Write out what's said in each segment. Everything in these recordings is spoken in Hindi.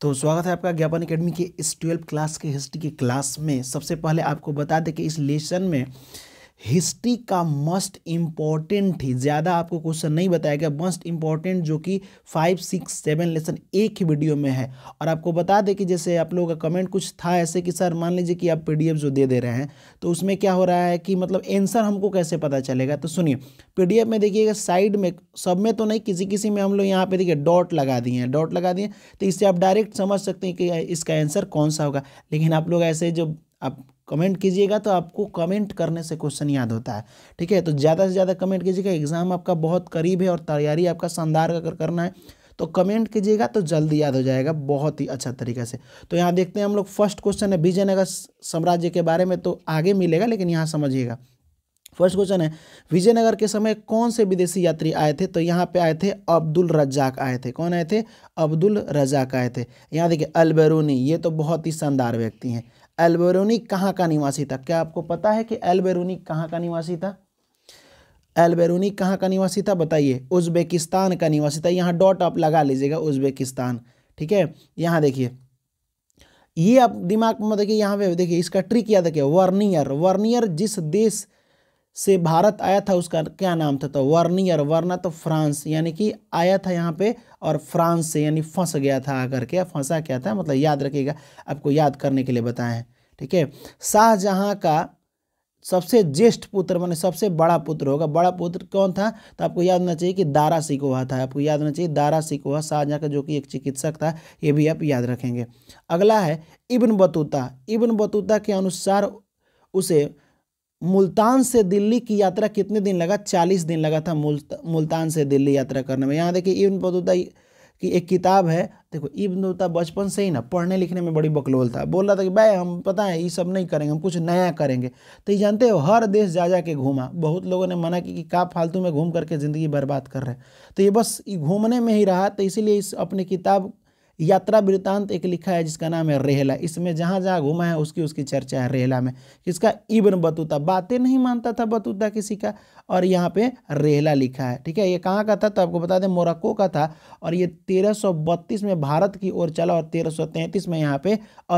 तो स्वागत है आपका ज्ञापन अकेडमी के इस ट्वेल्व क्लास के हिस्ट्री के क्लास में सबसे पहले आपको बता दें कि इस लेसन में हिस्ट्री का मस्ट इम्पॉर्टेंट ही ज़्यादा आपको क्वेश्चन नहीं बताया गया मस्ट इम्पॉर्टेंट जो कि फाइव सिक्स सेवन लेसन एक ही वीडियो में है और आपको बता दें कि जैसे आप लोगों का कमेंट कुछ था ऐसे कि सर मान लीजिए कि आप पी जो दे दे रहे हैं तो उसमें क्या हो रहा है कि मतलब एंसर हमको कैसे पता चलेगा तो सुनिए पी में देखिएगा साइड में सब में तो नहीं किसी किसी में हम लोग यहाँ पे देखिए डॉट लगा दिए हैं डॉट लगा दिए तो इससे आप डायरेक्ट समझ सकते हैं कि इसका आंसर कौन सा होगा लेकिन आप लोग ऐसे जो आप कमेंट कीजिएगा तो आपको कमेंट करने से क्वेश्चन याद होता है ठीक है तो ज़्यादा से ज़्यादा कमेंट कीजिएगा एग्ज़ाम आपका बहुत करीब है और तैयारी आपका शानदार अगर करना है तो कमेंट कीजिएगा तो जल्दी याद हो जाएगा बहुत ही अच्छा तरीके से तो यहाँ देखते हैं हम लोग फर्स्ट क्वेश्चन है विजयनगर साम्राज्य के बारे में तो आगे मिलेगा लेकिन यहाँ समझिएगा फर्स्ट क्वेश्चन है विजयनगर के समय कौन से विदेशी यात्री आए थे तो यहाँ पे आए थे अब्दुल रज्जाक आए थे कौन आए थे अब्दुल रजाक आए थे यहाँ देखिए अलबरूनी ये तो बहुत ही शानदार व्यक्ति हैं एल्बेरोनी कहाँ का निवासी था क्या आपको पता है कि एल्बेरोनी कहाँ का निवासी था एल्बेरोनी कहाँ का निवासी था बताइए उज्बेकिस्तान का निवासी था यहाँ डॉट आप लगा लीजिएगा उज्बेकिस्तान ठीक है यहाँ देखिए ये आप दिमाग में देखिए यहाँ पे देखिए इसका ट्रिक याद रखिए वर्नियर वर्नियर जिस देश से भारत आया था उसका क्या नाम था तो वर्नियर वर्ना तो फ्रांस यानी कि आया था यहाँ पे और फ्रांस से यानी फंस गया था आकर के फंसा क्या था मतलब याद रखिएगा आपको याद करने के लिए बताएं ठीक है शाहजहाँ का सबसे ज्येष्ठ पुत्र माने सबसे बड़ा पुत्र होगा बड़ा पुत्र कौन था तो आपको याद होना चाहिए कि दारा सिकोहा था आपको याद होना चाहिए दारा सिकोहा शाहजहाँ का जो कि एक चिकित्सक था ये भी आप याद रखेंगे अगला है इब्न बतूता इब्न बतूता के अनुसार उसे मुल्तान से दिल्ली की यात्रा कितने दिन लगा चालीस दिन लगा था मुल्त, मुल्तान से दिल्ली यात्रा करने में यहाँ देखिए इब्न बतूता की एक किताब है देखो इब्न बतूता बचपन से ही ना पढ़ने लिखने में बड़ी बकलोल था बोल रहा था कि भाई हम पता है ये सब नहीं करेंगे हम कुछ नया करेंगे तो ये जानते हो हर देश जा जा के घूमा बहुत लोगों ने मना की कि का फालतू में घूम करके ज़िंदगी बर्बाद कर रहे तो ये बस घूमने में ही रहा तो इसीलिए इस अपनी किताब यात्रा वृत्तांत एक लिखा है जिसका नाम है रेहला इसमें जहाँ जहाँ घूमा है उसकी उसकी चर्चा है रेहला में किसका इबन बतूता बातें नहीं मानता था बतूता किसी का और यहाँ पे रेहला लिखा है ठीक है ये कहाँ का था तो आपको बता दें मोरक्को का था और ये 1332 में भारत की ओर चला और 1333 में यहाँ पे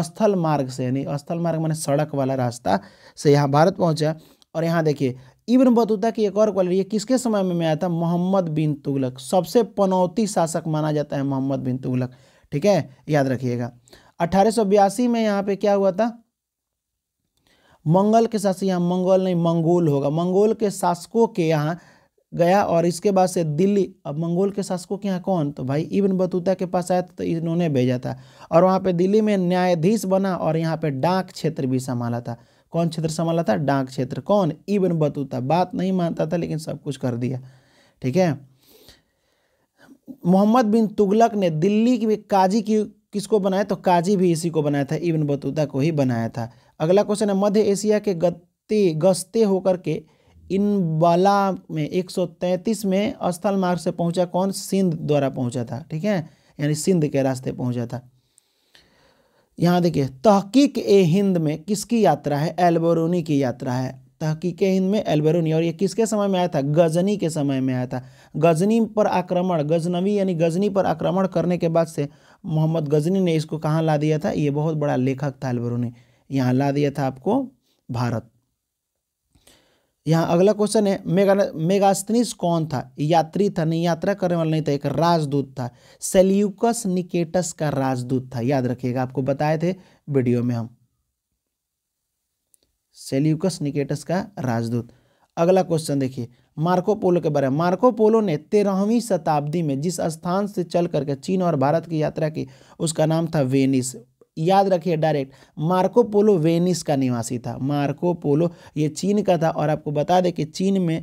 स्थल मार्ग से यानी स्थल मार्ग मैंने सड़क वाला रास्ता से यहाँ भारत पहुँचा और यहाँ देखिए इब्न बतूता की एक और क्वालिटी ये किसके समय में आया था मोहम्मद बिन तुगलक सबसे पनौती शासक माना जाता है मोहम्मद बिन तुगलक ठीक है याद रखिएगा अठारह में यहाँ पे क्या हुआ था मंगल के शासक यहाँ मंगोल नहीं मंगोल होगा मंगोल के शासकों के यहाँ गया और इसके बाद से दिल्ली अब मंगोल के शासकों के यहाँ कौन तो भाई इब्न बतूता के पास आया तो इन्होंने भेजा था और वहाँ पे दिल्ली में न्यायाधीश बना और यहाँ पे डाक क्षेत्र भी संभाला था कौन क्षेत्र संभाला था डाक क्षेत्र कौन इब्न बतूता बात नहीं मानता था लेकिन सब कुछ कर दिया ठीक है मोहम्मद बिन तुगलक ने दिल्ली में काजी की किसको बनाया तो काजी भी इसी को बनाया था इबन बतूता को ही बनाया था अगला क्वेश्चन है मध्य एशिया के गत्ते गस्ते होकर के इन बाला में 133 में स्थल मार्ग से पहुंचा कौन सिंध द्वारा पहुंचा था ठीक है यानी सिंध के रास्ते पहुंचा था यहाँ देखिए तहकीक ए हिंद में किसकी यात्रा है एल्बोरूनी की यात्रा है तहकीक हिंद में एल्बेरूनी और ये किसके समय में आया था गजनी के समय में आया था गजनी पर आक्रमण गजनवी यानी गजनी पर आक्रमण करने के बाद से मोहम्मद गजनी ने इसको कहाँ ला दिया था ये बहुत बड़ा लेखक था एल्बेरूनी यहाँ ला दिया था आपको भारत यहाँ अगला क्वेश्चन है मेगा मेगास्तनीस कौन था यात्री था नहीं यात्रा करने वाला नहीं था एक राजदूत था सेल्यूकस निकेटस का राजदूत था याद रखिएगा आपको बताए थे वीडियो में हम सेल्यूकस निकेटस का राजदूत अगला क्वेश्चन देखिए मार्को पोलो के बारे में मार्को पोलो ने तेरहवीं शताब्दी में जिस स्थान से चल करके चीन और भारत की यात्रा की उसका नाम था वेनिस याद रखिए डायरेक्ट मार्को पोलो वेनिस का निवासी था मार्को पोलो ये चीन का था और आपको बता दें कि चीन में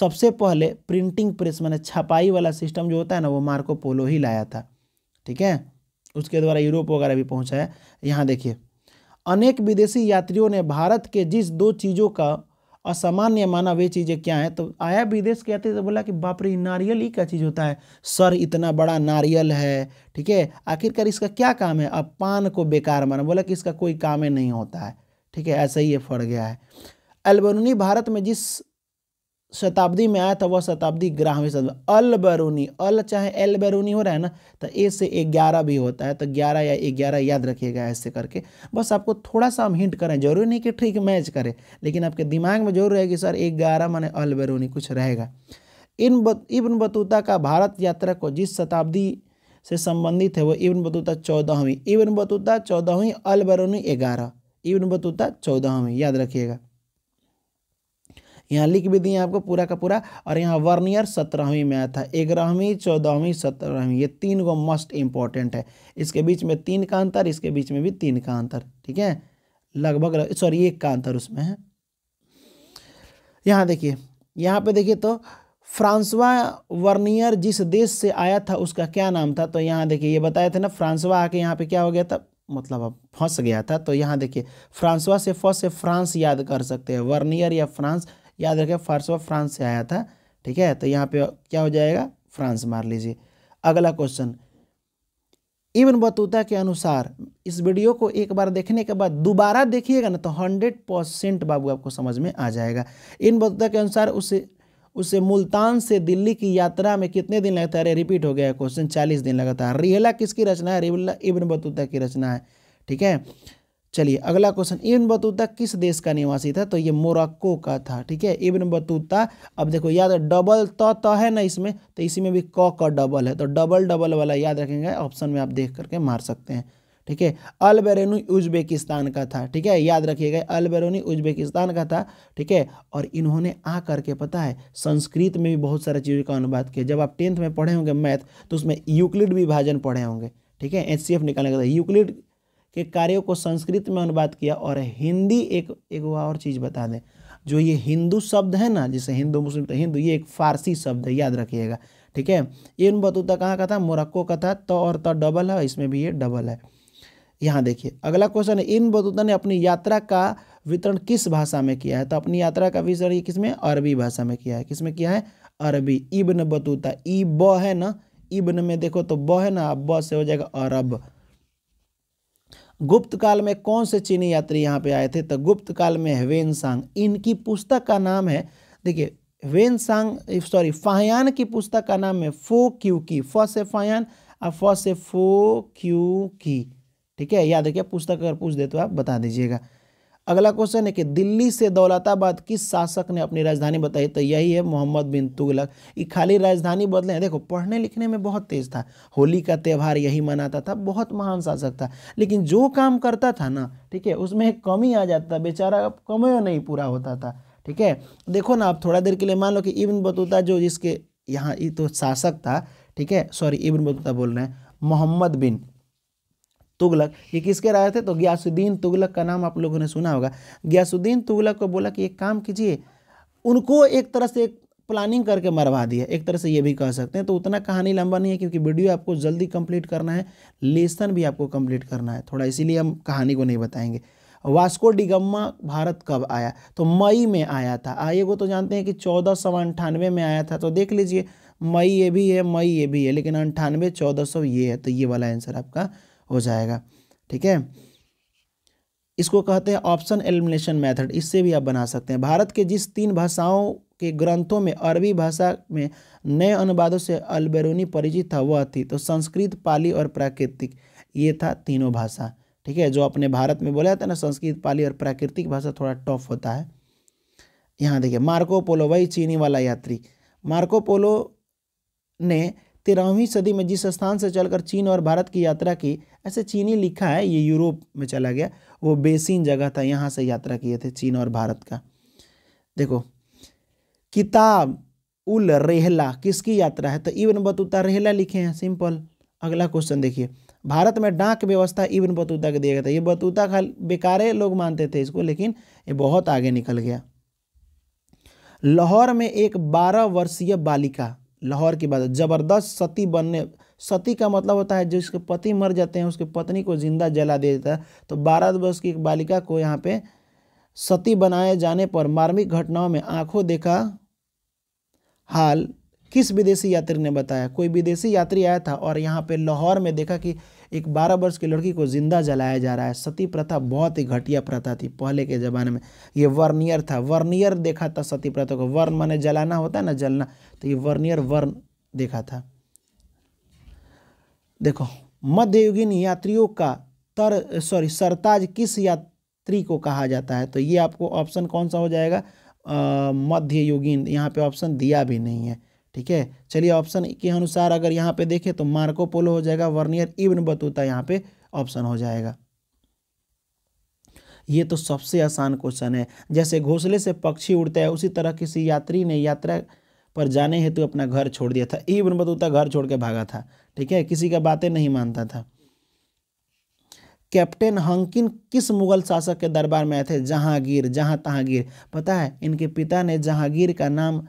सबसे पहले प्रिंटिंग प्रेस मैंने छपाई वाला सिस्टम जो होता है ना वो मार्को पोलो ही लाया था ठीक है उसके द्वारा यूरोप वगैरह भी पहुँचा है यहाँ देखिए अनेक विदेशी यात्रियों ने भारत के जिस दो चीज़ों का असामान्य माना वे चीज़ें क्या हैं तो आया विदेश के यात्री तो बोला कि बाप रे नारियल ही क्या चीज़ होता है सर इतना बड़ा नारियल है ठीक है आखिरकार इसका क्या काम है अब पान को बेकार माना बोला कि इसका कोई काम ही नहीं होता है ठीक है ऐसा ही ये फट गया है अलबरूनी भारत में जिस शताब्दी में आया था वह शताब्दी ग्यारहवीं शताब्दी अल बरूनी अल चाहे एल बैरूनी हो रहा है ना तो ए से ग्यारह भी होता है तो ग्यारह या ग्यारह याद रखिएगा ऐसे करके बस आपको थोड़ा सा हम हिंट करें जरूरी नहीं कि ठीक मैच करें लेकिन आपके दिमाग में जरूर रहेगी सर ग्यारह माने अल बरूनी कुछ रहेगा इन बत, इब्न बतूता का भारत यात्रा को जिस शताब्दी से संबंधित है वो इब्न बतूता चौदहवीं इब्न बतूता चौदहवीं अल बैरूनी ग्यारह इब्न बतूता चौदहवीं याद रखिएगा यहाँ लिख भी दिए आपको पूरा का पूरा और यहाँ वर्नियर सत्रहवीं में आया था ग्यारहवीं चौदहवीं सत्रहवीं ये तीन गो मस्ट इम्पॉर्टेंट है इसके बीच में तीन का अंतर इसके बीच में भी तीन का अंतर ठीक है लगभग सॉरी एक का अंतर उसमें है यहाँ देखिए यहाँ पे देखिए तो फ्रांसवा वर्नियर जिस देश से आया था उसका क्या नाम था तो यहाँ देखिए ये बताया था ना फ्रांसवा आके यहाँ पे क्या हो गया था मतलब अब फंस गया था तो यहाँ देखिए फ्रांसवा से फंस से फ्रांस याद कर सकते हैं वर्नियर या फ्रांस याद रखें फर्स फ्रांस से आया था ठीक है तो यहाँ पे क्या हो जाएगा फ्रांस मार लीजिए अगला क्वेश्चन इवन बतूता के अनुसार इस वीडियो को एक बार देखने के बाद दोबारा देखिएगा ना तो हंड्रेड परसेंट बाबू आपको समझ में आ जाएगा इन बतूता के अनुसार उसे उसे मुल्तान से दिल्ली की यात्रा में कितने दिन लगता है अरे रिपीट हो गया क्वेश्चन चालीस दिन लगातार रिहला किसकी रचना है रिहला इबन बतूता की रचना है ठीक है चलिए अगला क्वेश्चन इब्न बतूता किस देश का निवासी था तो ये मोरक्को का था ठीक है इब्न बतूता अब देखो याद है डबल त त है ना इसमें तो इसी में भी क क डबल है तो डबल डबल वाला याद रखेंगे ऑप्शन में आप देख करके मार सकते हैं ठीक है अल उज्बेकिस्तान का था ठीक है याद रखिएगा अल उज्बेकिस्तान का था ठीक है और इन्होंने आ करके पता है संस्कृत में भी बहुत सारी चीज़ों का अनुवाद किया जब आप टेंथ में पढ़े होंगे मैथ तो उसमें यूक्लिड विभाजन पढ़े होंगे ठीक है एच निकालने का था यूक्लिड के कार्यों को संस्कृत में अनुवाद किया और हिंदी एक एक और चीज़ बता दें जो ये हिंदू शब्द है ना जैसे हिंदू मुस्लिम तो हिंदू ये एक फारसी शब्द है याद रखिएगा ठीक है इन बतूता कहाँ का था मोरक्को का था त तो और त तो डबल है इसमें भी ये डबल है यहाँ देखिए अगला क्वेश्चन है इन बतूता ने अपनी यात्रा का वितरण किस भाषा में किया है तो अपनी यात्रा का वितरण ये किस में अरबी भाषा में किया है किस में किया है अरबी इब्न बतूता ई ब है ना इब्न में देखो तो ब है ना ब से हो जाएगा अरब गुप्त काल में कौन से चीनी यात्री यहाँ पे आए थे तो गुप्त काल में वेन सांग इनकी पुस्तक का नाम है देखिए वेन सांग सॉरी फाहयान की पुस्तक का नाम है फो क्यू की फ से फाहयान और फ से फो क्यू की ठीक है याद रखिए पुस्तक अगर पूछ दे तो आप बता दीजिएगा अगला क्वेश्चन है कि दिल्ली से दौलताबाद किस शासक ने अपनी राजधानी बताई तो यही है मोहम्मद बिन तुगलक ये खाली राजधानी बदले हैं देखो पढ़ने लिखने में बहुत तेज था होली का त्यौहार यही मनाता था बहुत महान शासक था लेकिन जो काम करता था ना ठीक है उसमें एक कमी आ जाता था बेचारा अब नहीं पूरा होता था ठीक है देखो ना आप थोड़ा देर के लिए मान लो कि इब्न बतूता जो जिसके यहाँ ये तो शासक था ठीक है सॉरी इब्न बतूता बोल रहे हैं मोहम्मद बिन तुगलक ये किसके राय थे तो ग्यासुद्दीन तुगलक का नाम आप लोगों ने सुना होगा ग्यासुद्दीन तुगलक को बोला कि एक काम कीजिए उनको एक तरह से एक प्लानिंग करके मरवा दिया एक तरह से ये भी कह सकते हैं तो उतना कहानी लंबा नहीं है क्योंकि वीडियो आपको जल्दी कंप्लीट करना है लेसन भी आपको कंप्लीट करना है थोड़ा इसीलिए हम कहानी को नहीं बताएंगे वास्को डिगम्मा भारत कब आया तो मई में आया था आइए वो तो जानते हैं कि चौदह सौ अंठानवे में आया था तो देख लीजिए मई ये भी है मई ये भी है लेकिन अंठानवे चौदह सौ ये है तो ये वाला आंसर आपका हो जाएगा ठीक है इसको कहते हैं ऑप्शन एलिमिनेशन मेथड इससे भी आप बना सकते हैं भारत के जिस तीन भाषाओं के ग्रंथों में अरबी भाषा में नए अनुवादों से अलबेरूनी परिचित था वह थी तो संस्कृत पाली और प्राकृतिक ये था तीनों भाषा ठीक है जो अपने भारत में बोला जाता है ना संस्कृत पाली और प्राकृतिक भाषा थोड़ा टफ होता है यहाँ देखिए मार्को पोलो वही चीनी वाला यात्री मार्को पोलो ने तेरहवीं सदी में जिस स्थान से चलकर चीन और भारत की यात्रा की ऐसे चीनी लिखा है ये यूरोप में चला गया वो बेसिन जगह था यहाँ से यात्रा किए थे चीन और भारत का देखो किताब उल रेहला किसकी यात्रा है तो इबन बतूता रेहला लिखे हैं सिंपल अगला क्वेश्चन देखिए भारत में डाक व्यवस्था इबन बतूता का दिया गया था ये बतूता खाल बेकारे लोग मानते थे इसको लेकिन ये बहुत आगे निकल गया लाहौर में एक बारह वर्षीय बालिका लाहौर की बात ज़बरदस्त सती बनने सती का मतलब होता है जिसके पति मर जाते हैं उसके पत्नी को जिंदा जला दिया जाता है तो बारह वर्ष की एक बालिका को यहाँ पे सती बनाए जाने पर मार्मिक घटनाओं में आंखों देखा हाल किस विदेशी यात्री ने बताया कोई विदेशी यात्री आया था और यहाँ पे लाहौर में देखा कि एक बारह वर्ष की लड़की को ज़िंदा जलाया जा रहा है सती प्रथा बहुत ही घटिया प्रथा थी पहले के ज़माने में ये वर्नियर था वर्नियर देखा था सती प्रथा को वर्ण माने जलाना होता है ना जलना तो ये वर्नियर वर्ण देखा था देखो मध्ययुगीन यात्रियों का तर सॉरी सरताज किस यात्री को कहा जाता है तो ये आपको ऑप्शन कौन सा हो जाएगा मध्ययुगीन यहाँ पे ऑप्शन दिया भी नहीं है ठीक है चलिए ऑप्शन के अनुसार अगर यहाँ पे देखें तो मार्को पोलो हो जाएगा वर्नियर इवन बतूता यहाँ पे ऑप्शन हो जाएगा ये तो सबसे आसान क्वेश्चन है जैसे घोंसले से पक्षी उड़ता है उसी तरह किसी यात्री ने यात्रा पर जाने हेतु अपना घर छोड़ दिया था इवन बतूता घर छोड़ के भागा था ठीक है किसी का बातें नहीं मानता था कैप्टन हंकिन किस मुगल शासक के दरबार में आए थे जहांगीर जहां तहांगीर पता है इनके पिता ने जहांगीर का नाम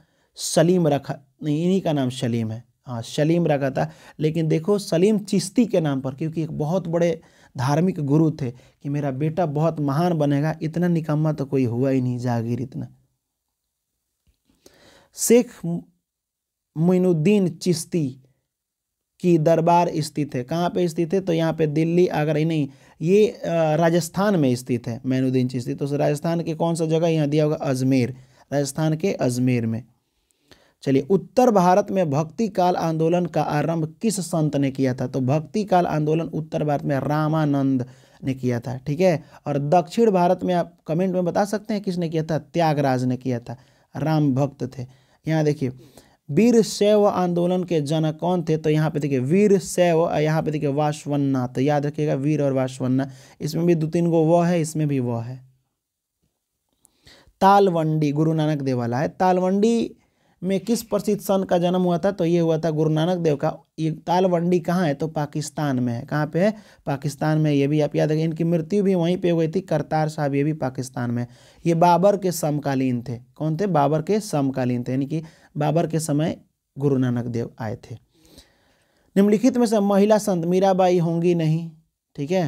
सलीम रखा नहीं इन्हीं का नाम शलीम है हाँ शलीम रखा था लेकिन देखो सलीम चिश्ती के नाम पर क्योंकि एक बहुत बड़े धार्मिक गुरु थे कि मेरा बेटा बहुत महान बनेगा इतना निकम्मा तो कोई हुआ ही नहीं जागीर इतना शेख मुइनुद्दीन चिश्ती की दरबार स्थित है कहाँ पे स्थित है तो यहाँ पे दिल्ली आगरा ही नहीं ये राजस्थान में स्थित है मैनुद्दीन चिश्ती तो राजस्थान के कौन सा जगह यहाँ दिया होगा अजमेर राजस्थान के अजमेर में चलिए उत्तर भारत में भक्ति काल आंदोलन का आरंभ किस संत ने किया था तो भक्ति काल आंदोलन उत्तर भारत में रामानंद ने किया था ठीक है और दक्षिण भारत में आप कमेंट में बता सकते हैं किसने किया था त्यागराज ने किया था राम भक्त थे यहाँ देखिए वीर शैव आंदोलन के जनक कौन थे तो यहाँ पे देखिए वीर शैव यहाँ पे देखिए वाशवन्ना तो याद रखिएगा वीर और वाशवन्ना इसमें भी दो तीन गो वह है इसमें भी वह है तालवंडी गुरु नानक देव वाला है तालवंडी में किस प्रसिद्ध सन का जन्म हुआ था तो ये हुआ था गुरु नानक देव का ये तालवंडी कहाँ है तो पाकिस्तान में है कहाँ पे है पाकिस्तान में ये भी आप याद रखें इनकी मृत्यु भी वहीं पे हो गई थी करतार साहब ये भी पाकिस्तान में ये बाबर के समकालीन थे कौन थे बाबर के समकालीन थे यानी कि बाबर के समय गुरु नानक देव आए थे निम्नलिखित में से महिला संत मीराबाई होंगी नहीं ठीक है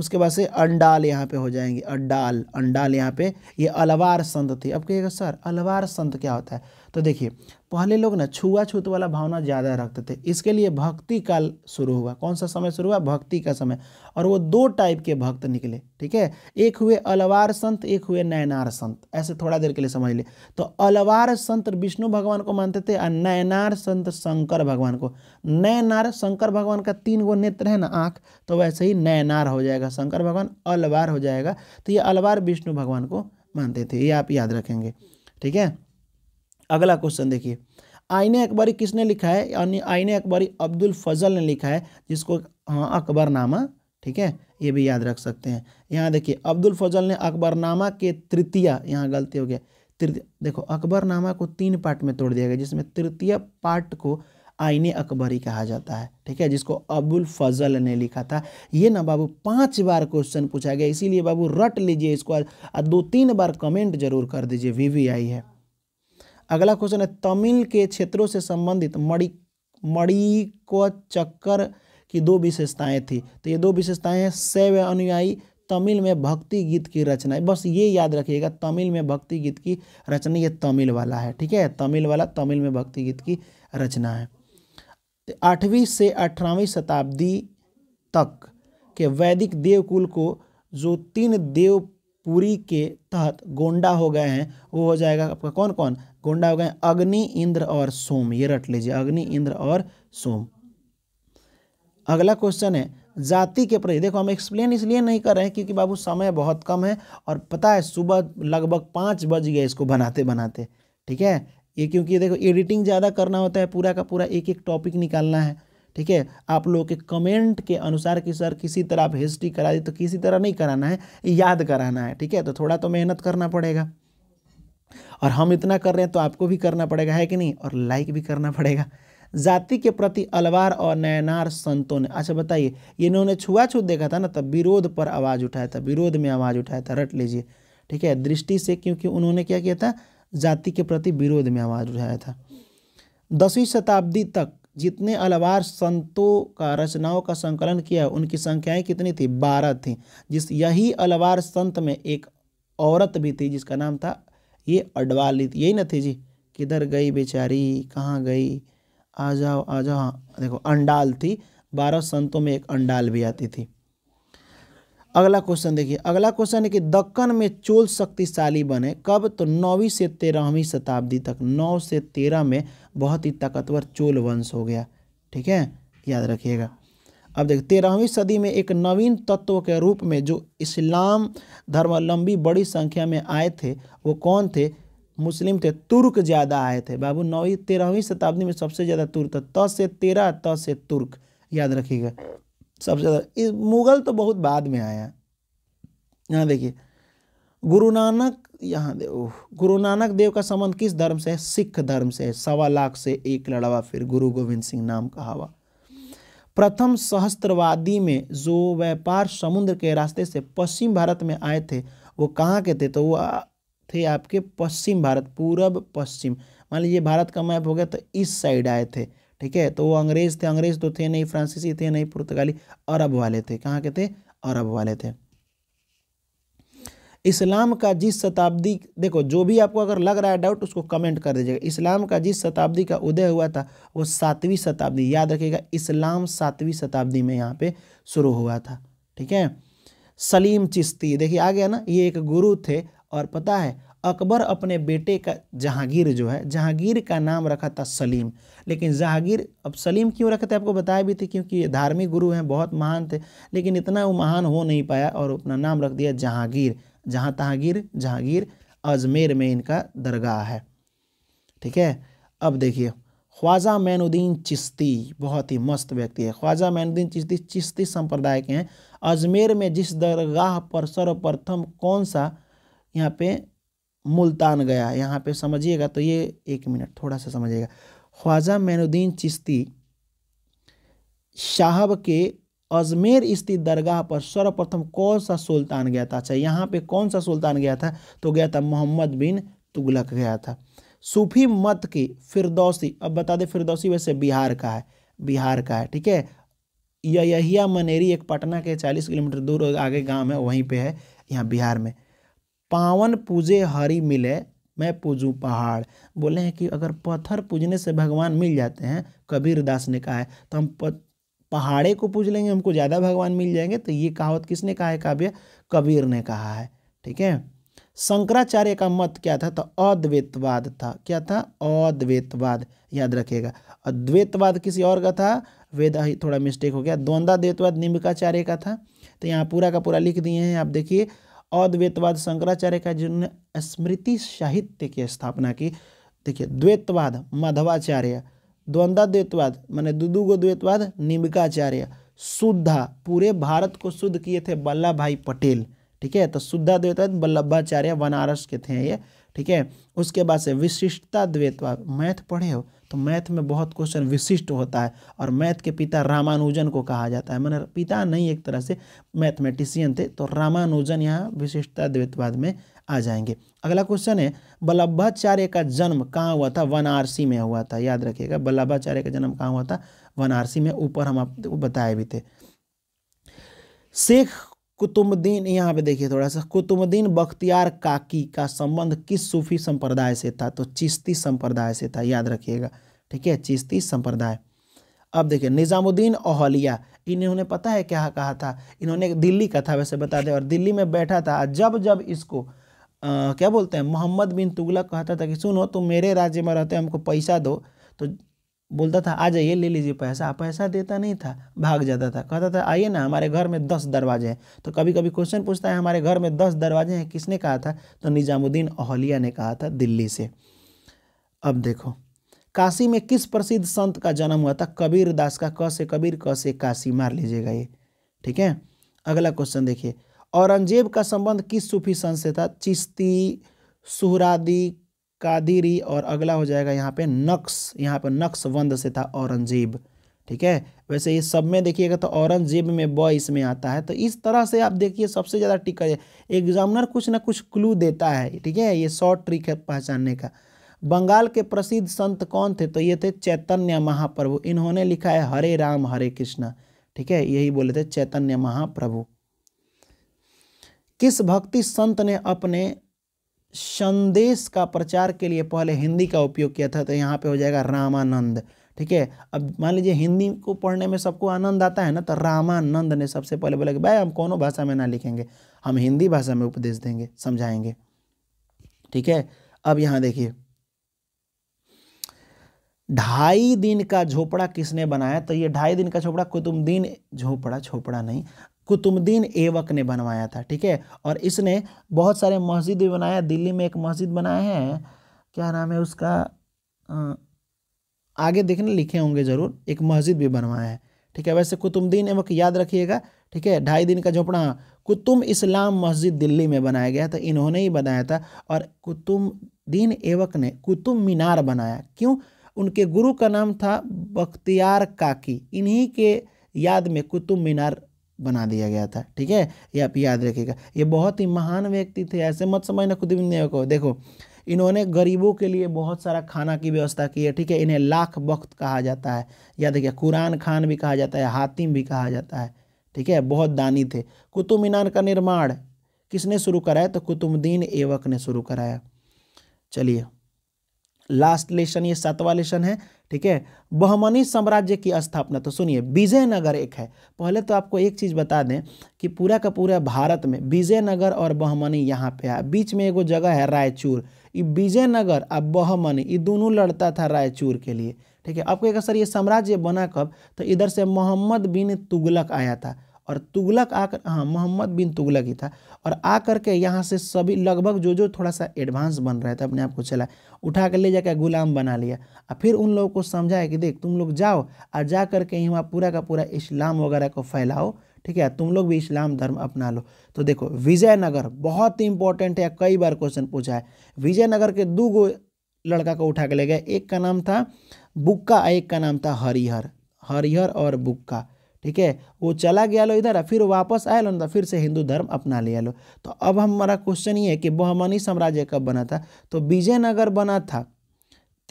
उसके बाद से अंडाल यहाँ पे हो जाएंगे अंडाल अंडाल यहाँ पे ये अलवार संत थी अब कहिएगा सर अलवार संत क्या होता है तो देखिए पहले लोग ना छुआछूत वाला भावना ज़्यादा रखते थे इसके लिए भक्ति काल शुरू हुआ कौन सा समय शुरू हुआ भक्ति का समय और वो दो टाइप के भक्त निकले ठीक है एक हुए अलवार संत एक हुए नयनार संत ऐसे थोड़ा देर के लिए समझ ले तो अलवार संत विष्णु भगवान को मानते थे और नयनार संत शंकर भगवान को नयनार शंकर भगवान का तीन गो नेत्र है ना आँख तो वैसे ही नयनार हो जाएगा शंकर भगवान अलवार हो जाएगा तो ये अलवार विष्णु भगवान को मानते थे ये आप याद रखेंगे ठीक है अगला क्वेश्चन देखिए आईने अकबरी किसने लिखा है यानी आईने अकबरी अब्दुल फजल ने लिखा है जिसको हाँ अकबरनामा ठीक है ये भी याद रख सकते हैं यहाँ देखिए अब्दुल फजल ने अकबरनामा के तृतीय यहाँ गलती हो गया तृतीय देखो अकबरनामा को तीन पार्ट में तोड़ दिया गया जिसमें तृतीय पार्ट को आईने अकबरी कहा जाता है ठीक है जिसको अबुल फजल ने लिखा था ये ना बाबू पांच बार क्वेश्चन पूछा गया इसीलिए बाबू रट लीजिए इसको दो तीन बार कमेंट जरूर कर दीजिए आई है अगला क्वेश्चन है तमिल के क्षेत्रों से संबंधित मणि चक्कर की दो विशेषताएं थी तो ये दो विशेषताएं हैं शैव अनुयायी तमिल में भक्ति गीत की रचना बस ये याद रखिएगा तमिल में भक्ति गीत की रचना ये तमिल वाला है ठीक है तमिल वाला तमिल में भक्ति गीत की रचना है तो आठवीं से अठारहवीं शताब्दी तक के वैदिक देवकुल को जो तीन देव पूरी के तहत गोंडा हो गए हैं वो हो जाएगा आपका कौन कौन गोंडा हो गए अग्नि इंद्र और सोम ये रट लीजिए अग्नि इंद्र और सोम अगला क्वेश्चन है जाति के प्रति देखो हम एक्सप्लेन इसलिए नहीं कर रहे हैं क्योंकि बाबू समय बहुत कम है और पता है सुबह लगभग पाँच बज गए इसको बनाते बनाते ठीक है ये क्योंकि देखो एडिटिंग ज़्यादा करना होता है पूरा का पूरा एक एक टॉपिक निकालना है ठीक है आप लोगों के कमेंट के अनुसार कि सर किसी तरह आप हिस्ट्री करा दी तो किसी तरह नहीं कराना है याद कराना है ठीक है तो थोड़ा तो मेहनत करना पड़ेगा और हम इतना कर रहे हैं तो आपको भी करना पड़ेगा है कि नहीं और लाइक भी करना पड़ेगा जाति के प्रति अलवार और नयनार संतों ने अच्छा बताइए इन्होंने छुआछूत देखा था ना तब विरोध पर आवाज़ उठाया था विरोध में आवाज़ उठाया था रट लीजिए ठीक है दृष्टि से क्योंकि उन्होंने क्या किया था जाति के प्रति विरोध में आवाज़ उठाया था दसवीं शताब्दी तक जितने अलवार संतों का रचनाओं का संकलन किया उनकी संख्याएं कितनी थी बारह थी जिस यही अलवार संत में एक औरत भी थी जिसका नाम था ये अडवाली थी यही न थी जी किधर गई बेचारी कहाँ गई आ जाओ आ जाओ हाँ देखो अंडाल थी बारह संतों में एक अंडाल भी आती थी अगला क्वेश्चन देखिए अगला क्वेश्चन है कि दक्कन में चोल शक्तिशाली बने कब तो नौवीं से तेरहवीं शताब्दी तक नौ से तेरह में बहुत ही ताकतवर चोल वंश हो गया ठीक है याद रखिएगा अब देख तेरहवीं सदी में एक नवीन तत्व के रूप में जो इस्लाम धर्मावलंबी बड़ी संख्या में आए थे वो कौन थे मुस्लिम थे तुर्क ज़्यादा आए थे बाबू नौवीं तेरहवीं शताब्दी में सबसे ज़्यादा तुर्क था त से तेरह त से तुर्क याद रखिएगा सबसे ज़्यादा मुग़ल तो बहुत बाद में आया यहाँ देखिए गुरु नानक यहाँ दे गुरु नानक देव का संबंध किस धर्म से है सिख धर्म से है सवा लाख से एक लड़वा फिर गुरु गोविंद सिंह नाम का हवा प्रथम सहस्त्रवादी में जो व्यापार समुद्र के रास्ते से पश्चिम भारत में आए थे वो कहाँ के थे तो वो थे आपके पश्चिम भारत पूरब पश्चिम मान लीजिए भारत का मैप हो गया तो इस साइड आए थे ठीक है तो वो अंग्रेज़ थे अंग्रेज़ तो थे नहीं फ्रांसीसी थे नहीं पुर्तगाली अरब वाले थे कहाँ के थे अरब वाले थे इस्लाम का जिस शताब्दी देखो जो भी आपको अगर लग रहा है डाउट उसको कमेंट कर दीजिएगा इस्लाम का जिस शताब्दी का उदय हुआ था वो सातवीं शताब्दी याद रखिएगा इस्लाम सातवीं शताब्दी में यहाँ पे शुरू हुआ था ठीक है सलीम चिश्ती देखिए आ गया ना ये एक गुरु थे और पता है अकबर अपने बेटे का जहांगीर जो है जहांगीर का नाम रखा था सलीम लेकिन जहांगीर अब सलीम क्यों रखे थे आपको बताया भी थे क्योंकि धार्मिक गुरु हैं बहुत महान थे लेकिन इतना वो महान हो नहीं पाया और अपना नाम रख दिया जहांगीर जहाँ तहांगीर जहांगीर अजमेर में इनका दरगाह है ठीक है अब देखिए ख्वाजा मैनुद्दीन चिश्ती बहुत ही मस्त व्यक्ति है ख्वाजा मैनुद्दीन चिश्ती चिश्ती संप्रदाय के हैं अजमेर में जिस दरगाह पर सर्वप्रथम कौन सा यहाँ पे मुल्तान गया यहाँ पे समझिएगा तो ये एक मिनट थोड़ा सा समझिएगा ख्वाजा मैनुद्दीन चिश्ती साहब के अजमेर स्थित दरगाह पर सर्वप्रथम कौन सा सुल्तान गया था अच्छा यहाँ पे कौन सा सुल्तान गया था तो गया था मोहम्मद बिन तुगलक गया था सूफी मत के फिरदौसी अब बता दें फिरदौसी वैसे बिहार का है बिहार का है ठीक है यहिया मनेरी एक पटना के चालीस किलोमीटर दूर आगे गांव है वहीं पे है यहाँ बिहार में पावन पूजे हरि मिले मैं पूजू पहाड़ बोले हैं कि अगर पत्थर पूजने से भगवान मिल जाते हैं कबीर दास ने कहा है तो हम पहाड़े को पूज लेंगे हमको ज़्यादा भगवान मिल जाएंगे तो ये कहावत किसने कहा है काव्य कबीर ने कहा है ठीक है शंकराचार्य का मत क्या था तो अद्वैतवाद था क्या था अद्वैतवाद याद रखिएगा अद्वैतवाद किसी और का था वेद थोड़ा मिस्टेक हो गया द्वंदा द्वैतवाद निम्बकाचार्य का था तो यहाँ पूरा का पूरा लिख दिए हैं आप देखिए अद्वैतवाद शंकराचार्य का जिन्होंने स्मृति साहित्य की स्थापना की देखिए द्वैतवाद माधवाचार्य द्वंद्वाद्वैतवाद मैंने गो द्वैतवाद निम्बिकाचार्य शुद्धा पूरे भारत को शुद्ध किए थे वल्लभ भाई पटेल ठीक है तो शुद्धा द्वैतवाद वल्लभाचार्य बनारस के थे ये ठीक है उसके बाद से विशिष्टता द्वैतवाद मैथ पढ़े हो तो मैथ में बहुत क्वेश्चन विशिष्ट होता है और मैथ के पिता रामानुजन को कहा जाता है मैंने पिता नहीं एक तरह से मैथमेटिशियन थे तो रामानुजन यहाँ विशिष्टता द्वितवाद में आ जाएंगे अगला क्वेश्चन है वल्लभाचार्य का जन्म कहाँ हुआ था वनारसी में हुआ था याद रखिएगा वल्लभाचार्य का जन्म कहाँ हुआ था वनारसी में ऊपर हम आप बताए भी थे शेख कुतुबुद्दीन यहाँ पे देखिए थोड़ा सा कुतुबुद्दीन बख्तियार काकी का संबंध किस सूफी संप्रदाय से था तो चिश्ती संप्रदाय से था याद रखिएगा ठीक है चिश्ती संप्रदाय अब देखिए निज़ामुद्दीन ओहलिया इन्होंने पता है क्या कहा था इन्होंने दिल्ली का था वैसे बता दें और दिल्ली में बैठा था जब जब इसको आ, क्या बोलते हैं मोहम्मद बिन तुगलक कहता था कि सुनो तुम मेरे राज्य में रहते हमको पैसा दो तो बोलता था आ जाइए ले लीजिए पैसा पैसा देता नहीं था भाग जाता था कहता था आइए ना हमारे घर में दस दरवाजे हैं तो कभी कभी क्वेश्चन पूछता है हमारे घर में दस दरवाजे हैं किसने कहा था तो निजामुद्दीन अहलिया ने कहा था दिल्ली से अब देखो काशी में किस प्रसिद्ध संत का जन्म हुआ था कबीर दास का क से कबीर क से काशी मार लीजिएगा ये ठीक है अगला क्वेश्चन देखिए औरंगजेब का संबंध किस सूफी संत से था चिश्ती सुहरादी कादिरी और अगला हो जाएगा यहाँ पे नक्स यहाँ पे वंद से था औरंगजेब ठीक है वैसे ये सब में देखिएगा तो औरंगजेब में ब इसमें आता है तो इस तरह से आप देखिए सबसे ज़्यादा टिक एग्जामिनर कुछ ना कुछ क्लू देता है ठीक है ये शॉर्ट ट्रिक है पहचानने का बंगाल के प्रसिद्ध संत कौन थे तो ये थे चैतन्य महाप्रभु इन्होंने लिखा है हरे राम हरे कृष्णा ठीक है यही बोले थे चैतन्य महाप्रभु किस भक्ति संत ने अपने संदेश का प्रचार के लिए पहले हिंदी का उपयोग किया था तो यहाँ पे हो जाएगा रामानंद ठीक है अब मान लीजिए हिंदी को पढ़ने में सबको आनंद आता है ना तो रामानंद ने सबसे पहले बोला कि भाई हम कोनो भाषा में ना लिखेंगे हम हिंदी भाषा में उपदेश देंगे समझाएंगे ठीक है अब यहाँ देखिए ढाई दिन का झोपड़ा किसने बनाया तो ये ढाई दिन का झोपड़ा कुतुबुद्दीन झोपड़ा झोपड़ा नहीं कुतुबुद्दीन एवक ने बनवाया था ठीक है और इसने बहुत सारे मस्जिद भी बनाया दिल्ली में एक मस्जिद बनाए हैं क्या नाम है उसका आगे देखने लिखे होंगे ज़रूर एक मस्जिद भी बनवाया है ठीक है वैसे कुतुबुद्दीन एवक याद रखिएगा ठीक है ढाई दिन का झोपड़ा कुतुब इस्लाम मस्जिद दिल्ली में बनाया गया था इन्होंने ही बनाया था और कुतुबुद्दीन एवक ने कुतुब मीनार बनाया क्यों उनके गुरु का नाम था बख्तियार काकी इन्हीं के याद में कुतुब मीनार बना दिया गया था ठीक है ये आप याद रखिएगा ये बहुत ही महान व्यक्ति थे ऐसे मत समझना भी को देखो इन्होंने गरीबों के लिए बहुत सारा खाना की व्यवस्था की है ठीक है इन्हें लाख वक्त कहा जाता है या देखिए कुरान खान भी कहा जाता है हातिम भी कहा जाता है ठीक है बहुत दानी थे कुतुब मीनार का निर्माण किसने शुरू कराया तो कुतुबुद्दीन एवक ने शुरू कराया चलिए लास्ट लेसन ये सातवां लेसन है ठीक है बहमनी साम्राज्य की स्थापना तो सुनिए विजयनगर एक है पहले तो आपको एक चीज़ बता दें कि पूरा का पूरा भारत में विजयनगर और बहमनी यहाँ पे है बीच में एगो जगह है रायचूर ये विजयनगर और बहमनी ये दोनों लड़ता था रायचूर के लिए ठीक है आपको एक सर ये साम्राज्य बना कब तो इधर से मोहम्मद बिन तुगलक आया था और तुगलक आकर हाँ मोहम्मद बिन तुगलक ही था और आकर के यहाँ से सभी लगभग जो जो थोड़ा सा एडवांस बन रहे थे अपने आप को चला उठा कर ले जाकर गुलाम बना लिया और फिर उन लोगों को समझाया कि देख तुम लोग जाओ और जा कर के यहाँ पूरा का पूरा इस्लाम वगैरह को फैलाओ ठीक है तुम लोग भी इस्लाम धर्म अपना लो तो देखो विजयनगर बहुत ही इंपॉर्टेंट है कई बार क्वेश्चन पूछा है विजयनगर के दो गो लड़का को उठा के ले गए एक का नाम था बुक्का एक का नाम था हरिहर हरिहर और बुक्का ठीक है वो चला गया लो इधर फिर वापस आए लो ना तो फिर से हिंदू धर्म अपना लिया लो तो अब हमारा क्वेश्चन ये है कि बहमनी साम्राज्य कब बना था तो विजयनगर बना था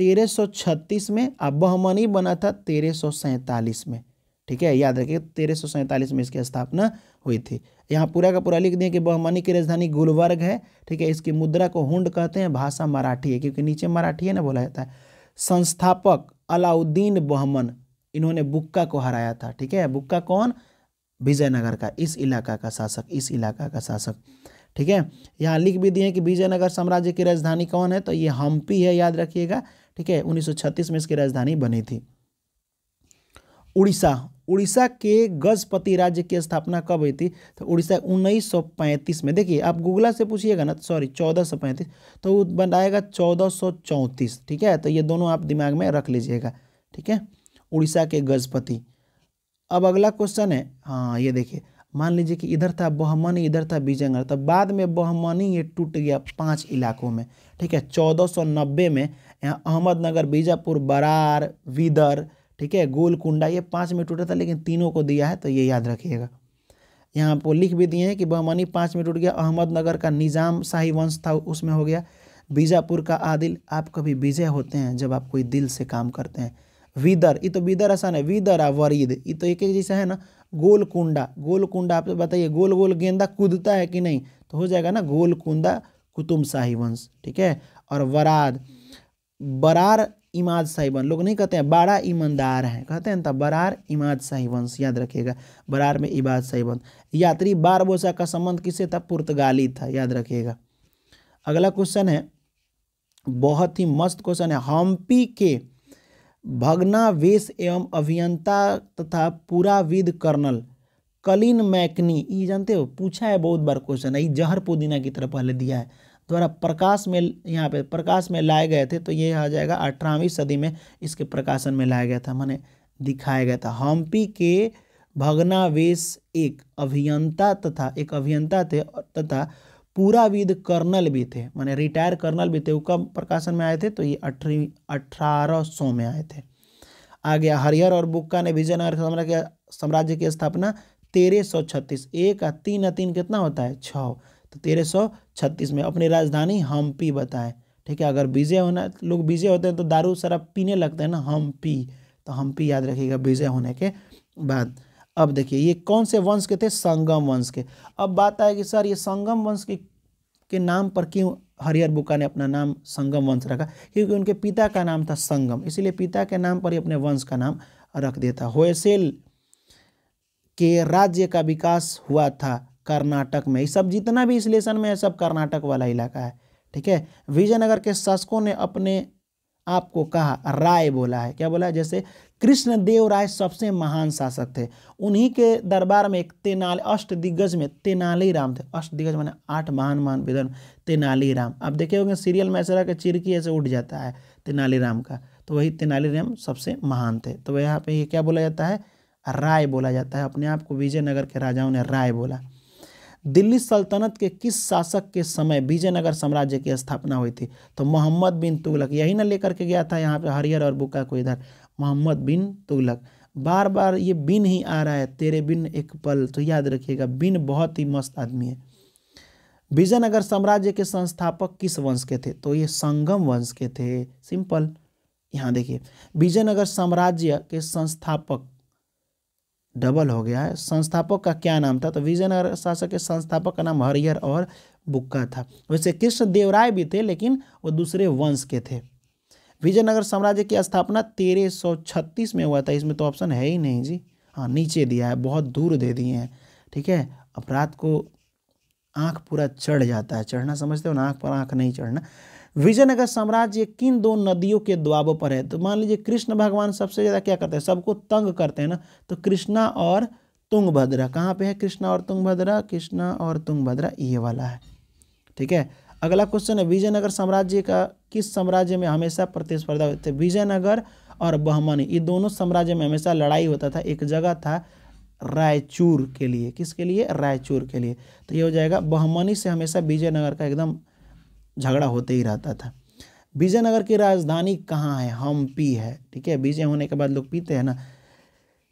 1336 में और बहमनी बना था 1347 में ठीक है याद रखिए तेरह में इसकी स्थापना हुई थी यहाँ पूरा का पूरा लिख दिया कि बहमनी की राजधानी गुलवर्ग है ठीक है इसकी मुद्रा को हुंड कहते हैं भाषा मराठी है क्योंकि नीचे मराठी है ना बोला जाता है संस्थापक अलाउद्दीन बहमन इन्होंने बुक्का को हराया था ठीक है बुक्का कौन विजयनगर का इस इलाका का शासक इस इलाका का शासक ठीक है यहाँ लिख भी दिए कि विजयनगर साम्राज्य की राजधानी कौन है तो ये हम्पी है याद रखिएगा ठीक है 1936 में इसकी राजधानी बनी थी उड़ीसा उड़ीसा के गजपति राज्य की स्थापना कब हुई थी तो उड़ीसा 1935 में देखिए आप गूगला से पूछिएगा ना सॉरी पैंतीस तो वो बनाएगा 1434 ठीक है तो ये दोनों आप दिमाग में रख लीजिएगा ठीक है उड़ीसा के गजपति अब अगला क्वेश्चन है हाँ ये देखिए मान लीजिए कि इधर था बहमनी इधर था विजयनगर तब तो बाद में बहमनी ये टूट गया पांच इलाकों में ठीक है चौदह सौ नब्बे में यहाँ अहमदनगर बीजापुर बरार विदर ठीक है गोलकुंडा ये पाँच में टूटा था लेकिन तीनों को दिया है तो ये याद रखिएगा यहाँ आपको लिख भी दिए हैं कि बहमनी पाँच में टूट गया अहमदनगर का निज़ाम शाही वंश था उसमें हो गया बीजापुर का आदिल आप कभी विजय होते हैं जब आप कोई दिल से काम करते हैं विदर ये तो विदर आसान है विदर आ वरीद ये तो एक एक जैसा है ना गोलकुंडा गोलकुंडा आप तो बताइए गोल गोल गेंदा कूदता है कि नहीं तो हो जाएगा ना गोलकुंडा कुतुब शाही वंश ठीक है और वराद बरार इमाद साहिबन लोग नहीं कहते हैं बड़ा ईमानदार हैं कहते हैं ना बरार इमाद साहिबंश याद रखिएगा बरार में इबाद साहिबन यात्री बारबोसा का संबंध किससे था पुर्तगाली था याद रखिएगा अगला क्वेश्चन है बहुत ही मस्त क्वेश्चन है हम्पी के भग्नावेश एवं अभियंता तथा पुराविद कर्नल कलिन मैकनी ये जानते हो पूछा है बहुत बार क्वेश्चन है ये जहर पुदीना की तरह पहले दिया है द्वारा प्रकाश में यहाँ पे प्रकाश में लाए गए थे तो ये आ जाएगा अठारहवीं सदी में इसके प्रकाशन में लाया गया था मैंने दिखाया गया था हम्पी के भगनावेश एक अभियंता तथा एक अभियंता थे तथा पुराविद कर्नल भी थे माने रिटायर कर्नल भी थे वो कब प्रकाशन में आए थे तो ये अठारह अठारह सौ में आए थे आ गया हरिहर और बुक्का ने विजयनगर साम्राज्य की साम्राज्य की स्थापना तेरह सौ छत्तीस एक आ तीन आ तीन कितना होता है छ तो तेरह सौ छत्तीस में अपनी राजधानी हम्पी बताएं ठीक है अगर विजय होना लोग विजय होते हैं तो दारू शराब पीने लगते हैं ना हम्पी तो हम्पी याद रखिएगा विजय होने के बाद अब देखिए ये कौन से वंश के थे संगम वंश के अब बात आएगी सर ये संगम वंश के के नाम पर क्यों हरिहर बुका ने अपना नाम संगम वंश रखा क्योंकि उनके पिता का नाम था संगम इसीलिए पिता के नाम पर ही अपने वंश का नाम रख दिया था होयसेल के राज्य का विकास हुआ था कर्नाटक में ये सब जितना भी विश्लेषण में है सब कर्नाटक वाला इलाका है ठीक है विजयनगर के शासकों ने अपने आपको कहा राय बोला है क्या बोला है जैसे कृष्णदेव राय सबसे महान शासक थे उन्हीं के दरबार में एक तेनाली अष्ट दिग्गज में तेनाली राम थे अष्ट दिग्गज मैंने आठ महान महान विधन तेनाली राम आप देखे होंगे सीरियल में ऐसा के चिरकी ऐसे उठ जाता है तेनाली राम का तो वही तेनाली राम सबसे महान थे तो यहाँ पे ये क्या बोला जाता है राय बोला जाता है अपने आप को विजयनगर के राजाओं ने राय बोला दिल्ली सल्तनत के किस शासक के समय विजयनगर साम्राज्य की स्थापना हुई थी तो मोहम्मद बिन तुगलक यही ना लेकर के गया था यहाँ पे हरियर और बुका को इधर मोहम्मद बिन तुगलक बार बार ये बिन ही आ रहा है तेरे बिन एक पल तो याद रखिएगा बिन बहुत ही मस्त आदमी है विजयनगर साम्राज्य के संस्थापक किस वंश के थे तो ये संगम वंश के थे सिंपल यहाँ देखिए विजयनगर साम्राज्य के संस्थापक डबल हो गया है संस्थापक का क्या नाम था तो विजयनगर शासक के संस्थापक का नाम हरिहर और बुक्का था वैसे कृष्ण देवराय भी थे लेकिन वो दूसरे वंश के थे विजयनगर साम्राज्य की स्थापना 1336 में हुआ था इसमें तो ऑप्शन है ही नहीं जी हाँ नीचे दिया है बहुत दूर दे दिए हैं ठीक है अब रात को आँख पूरा चढ़ जाता है चढ़ना समझते हो ना आँख पर आँख नहीं चढ़ना विजयनगर साम्राज्य किन दो नदियों के द्वाब पर है तो मान लीजिए कृष्ण भगवान सबसे ज़्यादा क्या करते हैं सबको तंग करते हैं ना तो कृष्णा और तुंगभद्रा कहाँ पे है कृष्णा और तुंगभद्रा कृष्णा और तुंगभद्रा ये वाला है ठीक है अगला क्वेश्चन है विजयनगर साम्राज्य का किस साम्राज्य में हमेशा प्रतिस्पर्धा होती है विजयनगर और बहमनी ये दोनों साम्राज्य में हमेशा लड़ाई होता था एक जगह था रायचूर के लिए किसके लिए रायचूर के लिए तो ये हो जाएगा बहमनी से हमेशा विजयनगर का एकदम झगड़ा होते ही रहता था विजयनगर की राजधानी कहाँ है हम्पी है ठीक है विजय होने के बाद लोग पीते हैं ना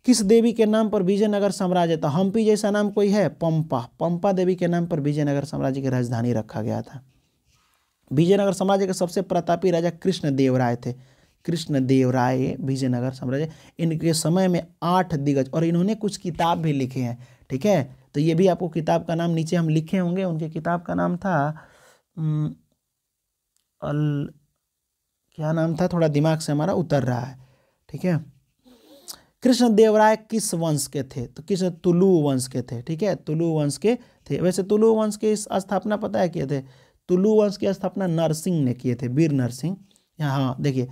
किस देवी के नाम पर विजयनगर साम्राज्य था हम्पी जैसा नाम कोई है पंपा पंपा देवी के नाम पर विजयनगर साम्राज्य की राजधानी रखा गया था विजयनगर साम्राज्य के सबसे प्रतापी राजा कृष्ण देवराय थे कृष्ण देवराय विजयनगर साम्राज्य इनके समय में आठ दिग्गज और इन्होंने कुछ किताब भी लिखे हैं ठीक है तो ये भी आपको किताब का नाम नीचे हम लिखे होंगे उनके किताब का नाम था अल क्या नाम था थोड़ा दिमाग से हमारा उतर रहा है ठीक है कृष्ण देवराय किस वंश के थे तो किस तुलु वंश के थे ठीक है तुलु वंश के थे वैसे तुलु वंश के स्थापना पता है किए थे तुलु वंश की स्थापना नरसिंह ने किए थे वीर नरसिंह हाँ देखिए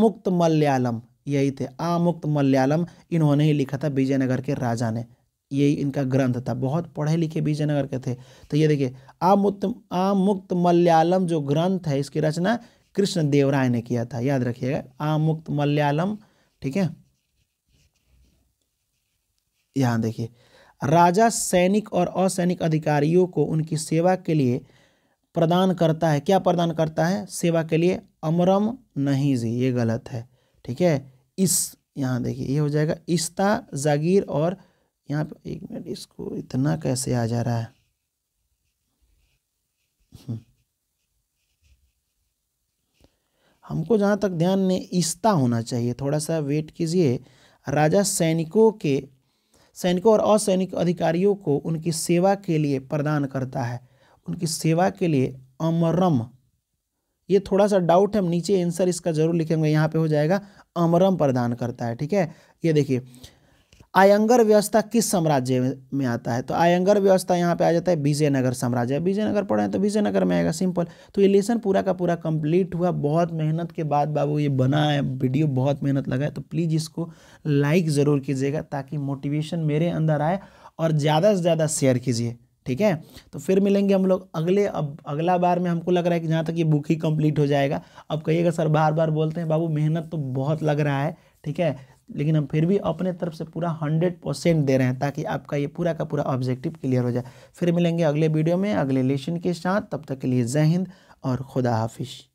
मुक्त मलयालम यही थे मुक्त मलयालम इन्होंने ही लिखा था विजयनगर के राजा ने ये इनका ग्रंथ था बहुत पढ़े लिखे विजयनगर के थे तो ये देखिए आमुक्त आमुक्त मलयालम जो ग्रंथ है इसकी रचना कृष्ण देवराय ने किया था याद रखिएगा आमुक्त मलयालम ठीक है यहाँ देखिए राजा सैनिक और असैनिक अधिकारियों को उनकी सेवा के लिए प्रदान करता है क्या प्रदान करता है सेवा के लिए अमरम नहीं जी ये गलत है ठीक है इस यहाँ देखिए ये यह हो जाएगा इस्ता जागीर और यहाँ पे एक मिनट इसको इतना कैसे आ जा रहा है हम्म। हमको जहाँ तक ध्यान ने इस्ता होना चाहिए थोड़ा सा वेट कीजिए राजा सैनिकों के सैनिकों और असैनिक अधिकारियों को उनकी सेवा के लिए प्रदान करता है उनकी सेवा के लिए अमरम ये थोड़ा सा डाउट है हम नीचे आंसर इसका जरूर लिखेंगे यहाँ पे हो जाएगा अमरम प्रदान करता है ठीक है ये देखिए आयंगर व्यवस्था किस साम्राज्य में आता है तो आयंगर व्यवस्था यहाँ पे आ जाता है विजयनगर साम्राज्य विजयनगर पढ़े तो विजयनगर में आएगा सिंपल तो ये लेसन पूरा का पूरा कंप्लीट हुआ बहुत मेहनत के बाद बाबू ये बना है वीडियो बहुत मेहनत लगा है तो प्लीज़ इसको लाइक ज़रूर कीजिएगा ताकि मोटिवेशन मेरे अंदर आए और ज़्यादा से ज़्यादा शेयर कीजिए ठीक है तो फिर मिलेंगे हम लोग अगले अब अगला बार में हमको लग रहा है कि जहाँ तक ये बुक ही कंप्लीट हो जाएगा अब कहिएगा सर बार बार बोलते हैं बाबू मेहनत तो बहुत लग रहा है ठीक है लेकिन हम फिर भी अपने तरफ से पूरा हंड्रेड परसेंट दे रहे हैं ताकि आपका ये पूरा का पूरा ऑब्जेक्टिव क्लियर हो जाए फिर मिलेंगे अगले वीडियो में अगले लेसन के साथ तब तक के लिए जय हिंद और खुदा हाफिज़